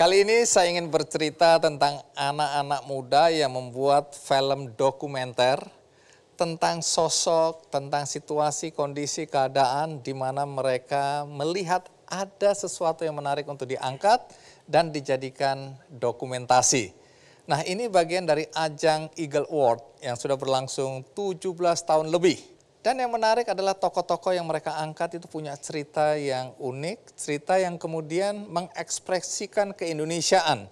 Kali ini saya ingin bercerita tentang anak-anak muda yang membuat film dokumenter tentang sosok, tentang situasi, kondisi, keadaan di mana mereka melihat ada sesuatu yang menarik untuk diangkat dan dijadikan dokumentasi. Nah ini bagian dari ajang Eagle Award yang sudah berlangsung 17 tahun lebih dan yang menarik adalah tokoh-tokoh yang mereka angkat itu punya cerita yang unik, cerita yang kemudian mengekspresikan keindonesiaan.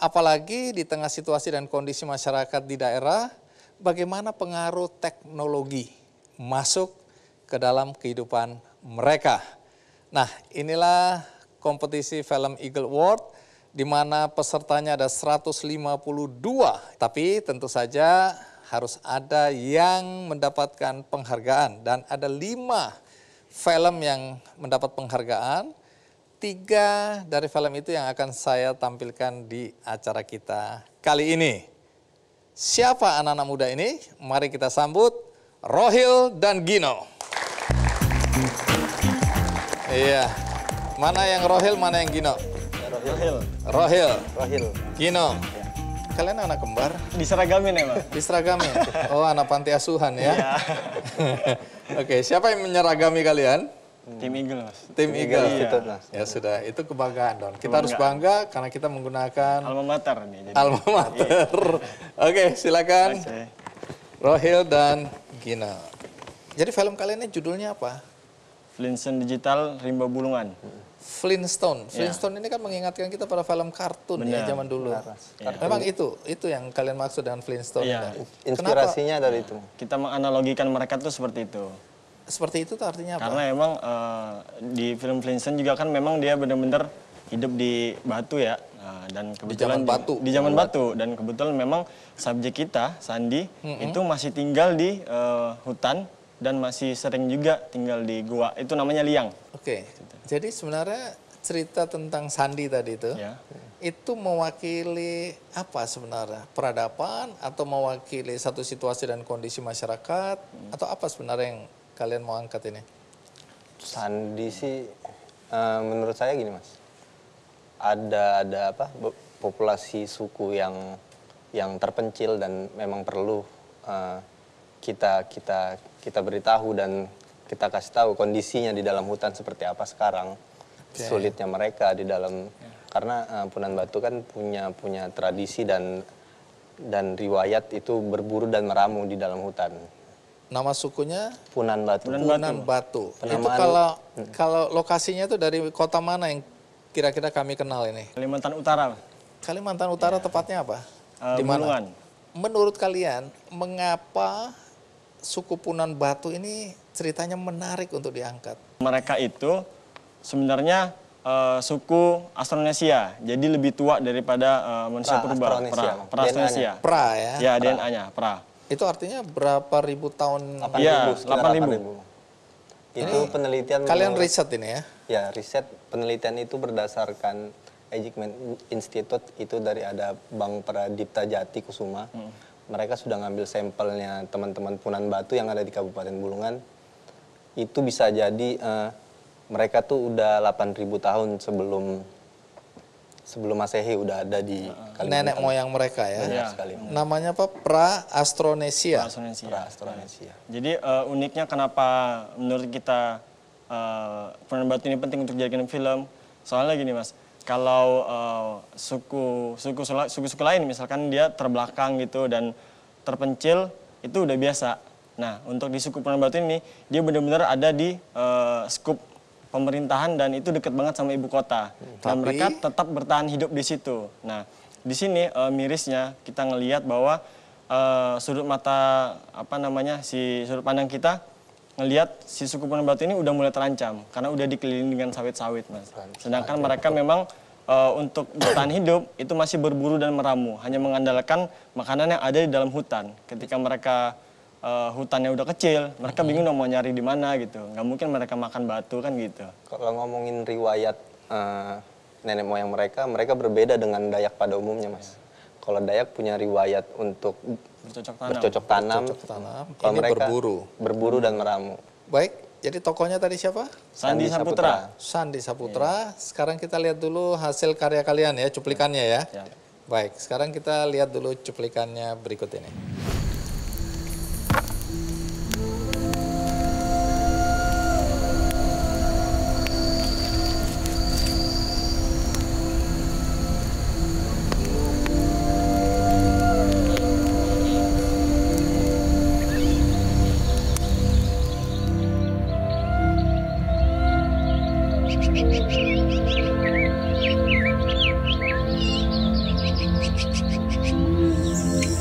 Apalagi di tengah situasi dan kondisi masyarakat di daerah, bagaimana pengaruh teknologi masuk ke dalam kehidupan mereka. Nah, inilah kompetisi film Eagle Award di mana pesertanya ada 152. Tapi tentu saja harus ada yang mendapatkan penghargaan dan ada lima film yang mendapat penghargaan. Tiga dari film itu yang akan saya tampilkan di acara kita kali ini. Siapa anak-anak muda ini? Mari kita sambut Rohil dan Gino. Iya. Mana yang Rohil, mana yang Gino? Rohil. Rohil. Rohil. Gino. Kalian anak kembar? Diseragamin emang? Ya, Diseragamin. Oh, anak panti asuhan ya? Iya. Oke, siapa yang menyeragami kalian? Tim Eagle, Mas. Tim Eagle. Iya. Ya sudah, itu kebanggaan, Don. Kita harus bangga karena kita menggunakan... Alma Mater. Nih, jadi. Alma Mater. Iya. Oke, okay, silakan. Okay. Rohil dan Gina. Jadi film kalian ini judulnya apa? Flinsen Digital Rimba Bulungan. Flintstone. Ya. Flintstone ini kan mengingatkan kita pada film kartun ya, Benar. ya zaman dulu. Ya. Memang itu, itu yang kalian maksud dengan Flintstone. Ya. Inspirasinya Kenapa? dari itu. Kita menganalogikan mereka tuh seperti itu. Seperti itu tuh artinya apa? Karena emang uh, di film Flintstone juga kan memang dia benar-benar hidup di batu ya. Uh, dan kebetulan di zaman batu. Di zaman batu dan kebetulan memang subjek kita Sandi mm -hmm. itu masih tinggal di uh, hutan dan masih sering juga tinggal di gua. Itu namanya liang. Oke. Okay. Jadi sebenarnya cerita tentang sandi tadi itu ya. itu mewakili apa sebenarnya? Peradaban atau mewakili satu situasi dan kondisi masyarakat hmm. atau apa sebenarnya yang kalian mau angkat ini? Sandi sih uh, menurut saya gini, Mas. Ada ada apa? populasi suku yang yang terpencil dan memang perlu uh, kita kita kita beritahu dan kita kasih tahu kondisinya di dalam hutan seperti apa sekarang okay. sulitnya mereka di dalam yeah. karena uh, Punan Batu kan punya punya tradisi dan dan riwayat itu berburu dan meramu di dalam hutan nama sukunya Punan Batu. Punan, Punan Batu. Batu. itu kalau mm. kalau lokasinya itu dari kota mana yang kira-kira kami kenal ini? Kalimantan Utara. Kalimantan Utara yeah. tepatnya apa? Uh, Di mana? Menurut kalian mengapa suku Punan Batu ini ceritanya menarik untuk diangkat. Mereka itu sebenarnya uh, suku Austronesia, jadi lebih tua daripada uh, manusia pra, purba. Pra, Pra, pra, Austronesia. pra ya? Ya, DNA-nya, pra. Itu artinya berapa ribu tahun? 8 ya, ribu, 8 ribu. Itu ini penelitian... Kalian riset ini ya? Ya, riset penelitian itu berdasarkan Ejikmen Institute itu dari ada Bang Pradipta Jati Kusuma. Hmm mereka sudah ngambil sampelnya teman-teman Punan Batu yang ada di Kabupaten Bulungan itu bisa jadi uh, mereka tuh udah 8.000 tahun sebelum sebelum Masehi udah ada di Kalimantan. Nenek moyang mereka ya. Namanya apa? Pra Astronesia. Pra Astronesia. Pra Astronesia. Jadi uh, uniknya kenapa menurut kita uh, Punan Batu ini penting untuk dijadikan film? Soalnya gini mas, kalau eh, suku suku suku suku lain misalkan dia terbelakang gitu dan terpencil itu udah biasa. Nah untuk di suku Punan Batu ini dia benar-benar ada di uh, skup pemerintahan dan itu dekat banget sama ibu kota. Tapi... dan mereka tetap bertahan hidup di situ. Nah di sini uh, mirisnya kita ngelihat bahwa uh, sudut mata apa namanya si sudut pandang kita ngelihat si suku Punan Batu ini udah mulai terancam karena udah dikelilingi dengan sawit-sawit mas. Sedangkan mereka memang uh, untuk bertahan hidup itu masih berburu dan meramu, hanya mengandalkan makanan yang ada di dalam hutan. Ketika mereka uh, hutannya udah kecil, mereka mm-hmm. bingung mau nyari di mana gitu. Nggak mungkin mereka makan batu kan gitu. Kalau ngomongin riwayat uh, nenek moyang mereka, mereka berbeda dengan Dayak pada umumnya, Mas. Iya. Kalau Dayak punya riwayat untuk bercocok tanam, bercocok tanam, bercocok tanam. kalau mereka berburu, berburu dan meramu. Baik, jadi tokohnya tadi siapa? Sandi Saputra. Sandi Saputra. Sekarang kita lihat dulu hasil karya kalian ya, cuplikannya ya. ya. Baik, sekarang kita lihat dulu cuplikannya berikut ini.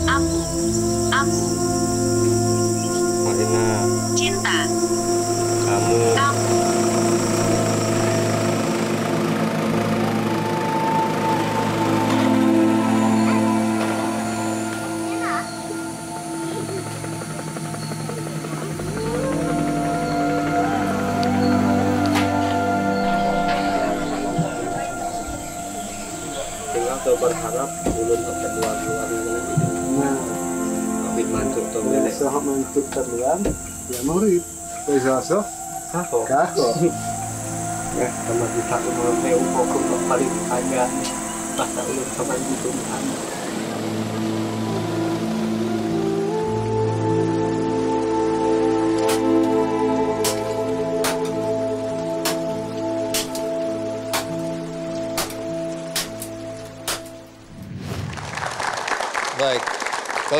阿布阿布 harap ulun kedua keluarga nah tapi mantuk tuh belek sah mantuk kedua ya murid bisa sah Kah? kaho ya sama kita umur PU pokok paling panjang pas ulun sama itu.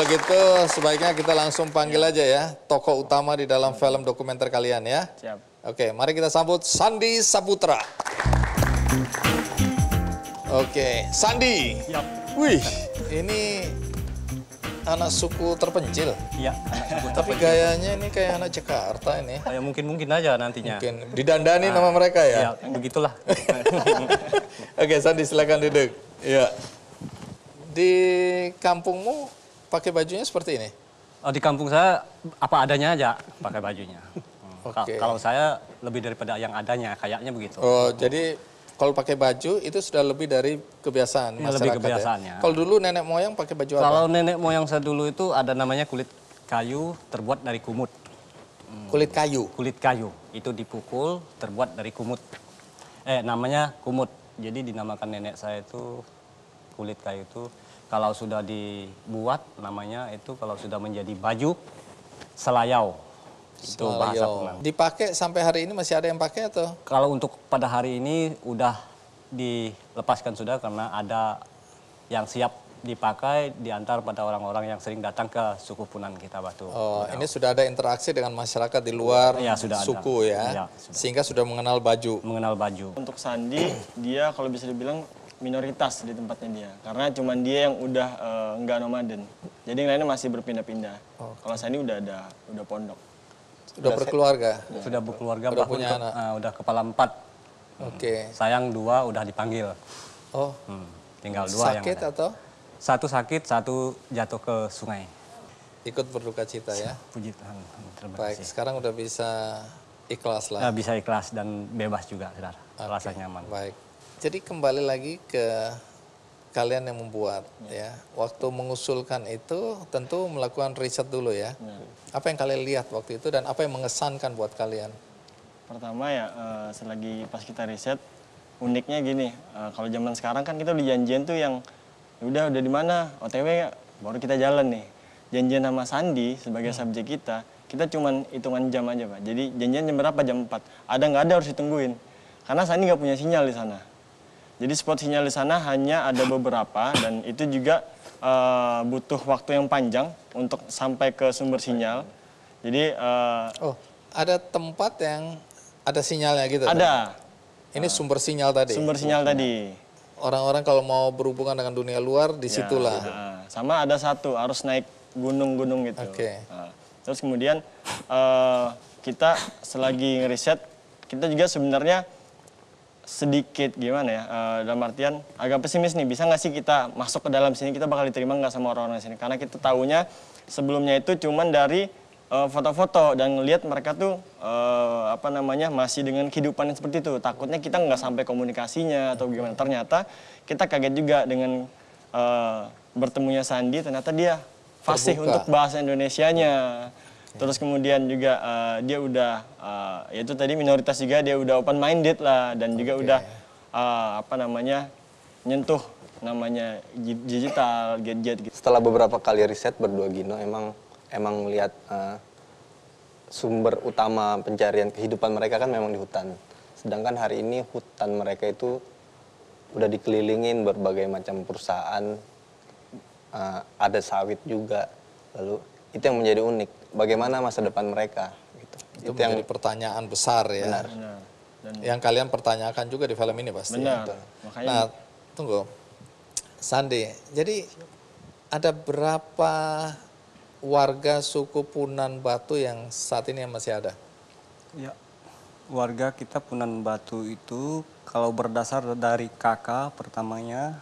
Kalau gitu sebaiknya kita langsung panggil aja ya tokoh utama di dalam film dokumenter kalian ya. Siap. Oke, mari kita sambut Sandi Saputra. Oke, Sandi. Siap. Wih, ini anak suku terpencil. Iya, Tapi gayanya ini kayak anak Jakarta ini. ya mungkin-mungkin aja nantinya. Mungkin. Didandani nah, nama mereka ya? Ya, begitulah. Oke, Sandi silakan duduk. Ya. Di kampungmu pakai bajunya seperti ini? Oh, di kampung saya apa adanya aja pakai bajunya. Okay. Kalau saya lebih daripada yang adanya, kayaknya begitu. Oh, jadi kalau pakai baju itu sudah lebih dari kebiasaan iya, ya, Lebih kebiasaannya. Ya. Kalau dulu nenek moyang pakai baju kalau apa? Kalau nenek moyang saya dulu itu ada namanya kulit kayu terbuat dari kumut. Hmm. Kulit kayu. Kulit kayu itu dipukul terbuat dari kumut. Eh namanya kumut. Jadi dinamakan nenek saya itu kulit kayu itu kalau sudah dibuat namanya itu kalau sudah menjadi baju selayau. Itu bahasa Penang. Dipakai sampai hari ini masih ada yang pakai atau? Kalau untuk pada hari ini udah dilepaskan sudah karena ada yang siap dipakai diantar pada orang-orang yang sering datang ke suku Punan kita Batu. Oh, ini sudah ada interaksi dengan masyarakat di luar ya, sudah suku ada. ya. ya sudah. Sehingga sudah mengenal baju. Mengenal baju. Untuk sandi dia kalau bisa dibilang minoritas di tempatnya dia karena cuman dia yang udah eh, nggak uh, nomaden jadi yang lainnya masih berpindah-pindah okay. kalau saya ini udah ada udah pondok sudah, berkeluarga ya. sudah berkeluarga iya. udah punya ke, anak uh, udah kepala empat oke okay. sayang dua udah dipanggil oh hmm. tinggal dua sakit yang sakit atau satu sakit satu jatuh ke sungai ikut berduka cita ya puji Tuhan terima baik sekarang udah bisa ikhlas lah bisa ikhlas dan bebas juga saudara okay. rasa nyaman baik jadi kembali lagi ke kalian yang membuat ya. ya. Waktu mengusulkan itu tentu melakukan riset dulu ya. ya. Apa yang kalian lihat waktu itu dan apa yang mengesankan buat kalian? Pertama ya uh, selagi pas kita riset uniknya gini, uh, kalau zaman sekarang kan kita udah janjian tuh yang ya udah udah di mana OTW ya, baru kita jalan nih. Janjian sama Sandi sebagai hmm. subjek kita, kita cuman hitungan jam aja pak. Jadi janjian jam berapa jam 4. Ada nggak ada harus ditungguin. Karena Sandi nggak punya sinyal di sana jadi spot sinyal di sana hanya ada beberapa dan itu juga uh, butuh waktu yang panjang untuk sampai ke sumber sinyal. Jadi uh, oh ada tempat yang ada sinyalnya gitu. Ada. Kan? Ini sumber sinyal tadi. Sumber sinyal tadi. Orang-orang kalau mau berhubungan dengan dunia luar disitulah. Ya, ya. Sama ada satu harus naik gunung-gunung gitu. Oke. Okay. Uh, terus kemudian uh, kita selagi ngeriset kita juga sebenarnya sedikit gimana ya uh, dalam artian agak pesimis nih bisa nggak sih kita masuk ke dalam sini kita bakal diterima nggak sama orang-orang sini karena kita tahunya sebelumnya itu cuman dari eh, foto-foto uh, dan lihat mereka tuh uh, apa namanya masih dengan kehidupan yang seperti itu takutnya kita nggak sampai komunikasinya atau gimana ternyata kita kaget juga dengan uh, bertemunya Sandi ternyata dia fasih Terbuka. untuk bahasa Indonesianya Terus kemudian juga uh, dia udah uh, eh, yaitu tadi minoritas juga dia udah open minded lah dan juga udah uh, apa namanya nyentuh namanya digital gadget gitu. Setelah beberapa kali riset berdua Gino emang emang melihat uh, sumber utama pencarian kehidupan mereka kan memang di hutan. Sedangkan hari ini hutan mereka itu udah dikelilingin berbagai macam perusahaan, uh, ada sawit juga, lalu itu yang menjadi unik. Bagaimana masa depan mereka? Gitu. Itu, itu yang pertanyaan besar ya. Dan yang kalian pertanyakan juga di film ini pasti. Benar. Gitu. Makanya... Nah, tunggu, Sandi. Jadi ada berapa warga suku Punan Batu yang saat ini yang masih ada? Ya, warga kita Punan Batu itu kalau berdasar dari kakak pertamanya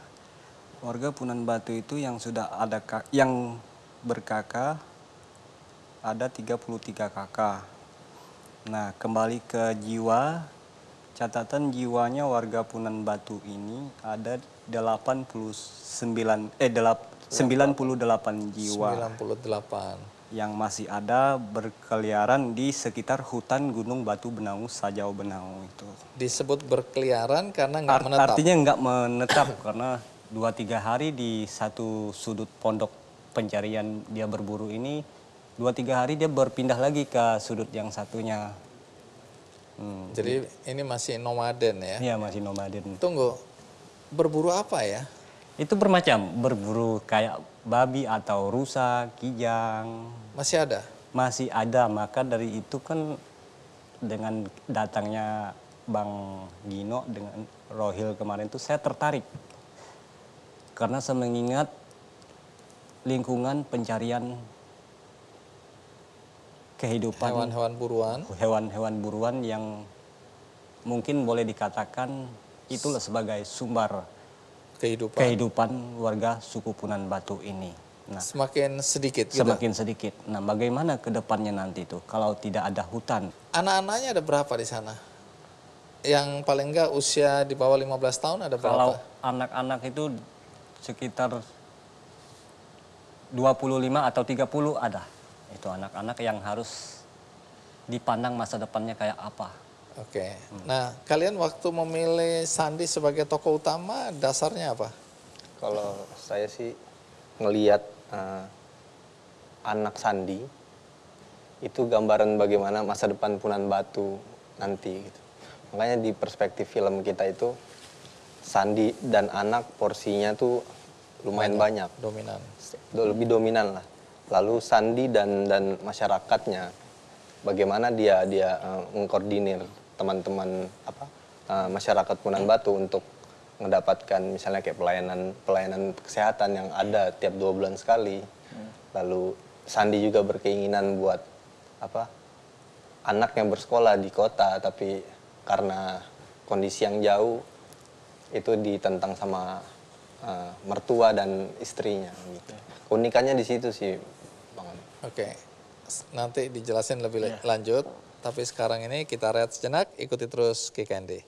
warga Punan Batu itu yang sudah ada yang berkakak ada 33 kakak. Nah, kembali ke jiwa. Catatan jiwanya warga Punan Batu ini ada 89 eh 8, 98 jiwa. 98. Yang masih ada berkeliaran di sekitar hutan Gunung Batu Benau, Sajau Benau itu. Disebut berkeliaran karena nggak Art menetap. Artinya nggak menetap karena dua tiga hari di satu sudut pondok pencarian dia berburu ini dua tiga hari dia berpindah lagi ke sudut yang satunya. Hmm, Jadi gitu. ini masih nomaden ya? Iya masih nomaden. Tunggu, berburu apa ya? Itu bermacam, berburu kayak babi atau rusa, kijang. Masih ada? Masih ada, maka dari itu kan dengan datangnya Bang Gino dengan Rohil kemarin itu saya tertarik. Karena saya mengingat lingkungan pencarian kehidupan hewan-hewan buruan. Hewan-hewan buruan yang mungkin boleh dikatakan itulah sebagai sumber kehidupan kehidupan warga suku Punan Batu ini. Nah, semakin sedikit. Gitu? Semakin sedikit. Nah, bagaimana kedepannya nanti itu kalau tidak ada hutan? Anak-anaknya ada berapa di sana? Yang paling enggak usia di bawah 15 tahun ada berapa? Kalau anak-anak itu sekitar 25 atau 30 ada itu anak-anak yang harus dipandang masa depannya kayak apa. Oke. Hmm. Nah, kalian waktu memilih Sandi sebagai tokoh utama dasarnya apa? Kalau saya sih ngeliat uh, eh, anak Sandi itu gambaran bagaimana masa depan Punan Batu nanti gitu. Makanya di perspektif film kita itu Sandi dan anak porsinya tuh lumayan banyak, banyak. dominan. Lebih dominan lah lalu Sandi dan dan masyarakatnya bagaimana dia dia uh, mengkoordinir teman-teman apa uh, masyarakat Punan Batu untuk mendapatkan misalnya kayak pelayanan pelayanan kesehatan yang ada tiap dua bulan sekali lalu Sandi juga berkeinginan buat apa anak yang bersekolah di kota tapi karena kondisi yang jauh itu ditentang sama uh, mertua dan istrinya gitu. Keunikannya di situ sih Oke, okay. nanti dijelasin lebih yeah. lanjut. Tapi sekarang ini kita rehat sejenak, ikuti terus KKND.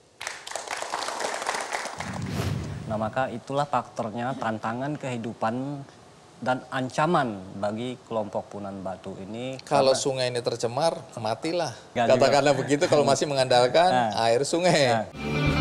Nah maka itulah faktornya tantangan kehidupan dan ancaman bagi kelompok Punan Batu ini. Kalau karena, sungai ini tercemar, matilah. Katakanlah begitu kalau masih mengandalkan nah, air sungai. Nah.